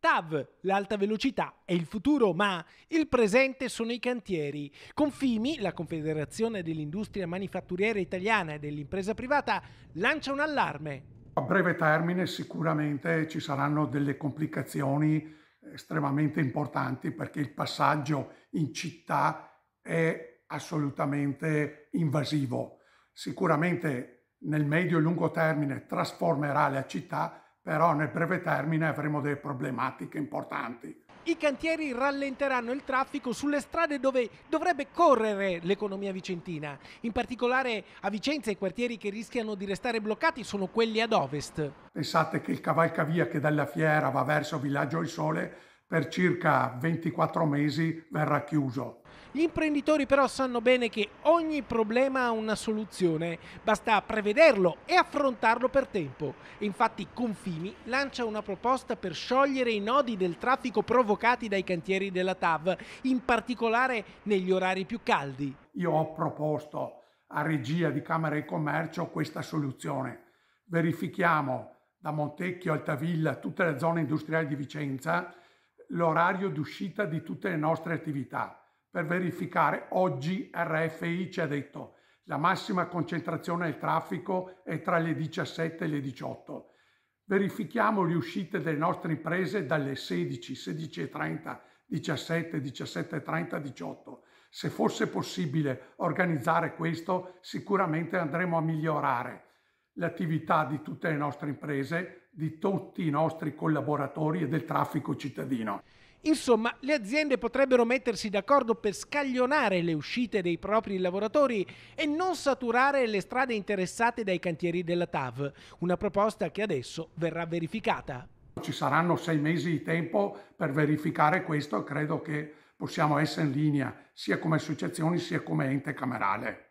TAV, l'alta velocità è il futuro, ma il presente sono i cantieri. Confimi, la Confederazione dell'Industria Manifatturiera Italiana e dell'Impresa Privata, lancia un allarme. A breve termine sicuramente ci saranno delle complicazioni estremamente importanti perché il passaggio in città è assolutamente invasivo. Sicuramente nel medio e lungo termine trasformerà la città però nel breve termine avremo delle problematiche importanti. I cantieri rallenteranno il traffico sulle strade dove dovrebbe correre l'economia vicentina. In particolare a Vicenza i quartieri che rischiano di restare bloccati sono quelli ad ovest. Pensate che il cavalcavia che dalla fiera va verso Villaggio Il Sole per circa 24 mesi verrà chiuso. Gli imprenditori però sanno bene che ogni problema ha una soluzione, basta prevederlo e affrontarlo per tempo. Infatti Confini lancia una proposta per sciogliere i nodi del traffico provocati dai cantieri della TAV, in particolare negli orari più caldi. Io ho proposto a regia di Camera e Commercio questa soluzione. Verifichiamo da Montecchio, Altavilla, tutte le zone industriali di Vicenza l'orario d'uscita di tutte le nostre attività per verificare oggi RFI ci ha detto la massima concentrazione del traffico è tra le 17 e le 18. Verifichiamo le uscite delle nostre imprese dalle 16, 16.30, 17, 17.30, 18. Se fosse possibile organizzare questo, sicuramente andremo a migliorare l'attività di tutte le nostre imprese, di tutti i nostri collaboratori e del traffico cittadino. Insomma, le aziende potrebbero mettersi d'accordo per scaglionare le uscite dei propri lavoratori e non saturare le strade interessate dai cantieri della TAV, una proposta che adesso verrà verificata. Ci saranno sei mesi di tempo per verificare questo e credo che possiamo essere in linea sia come associazioni sia come ente camerale.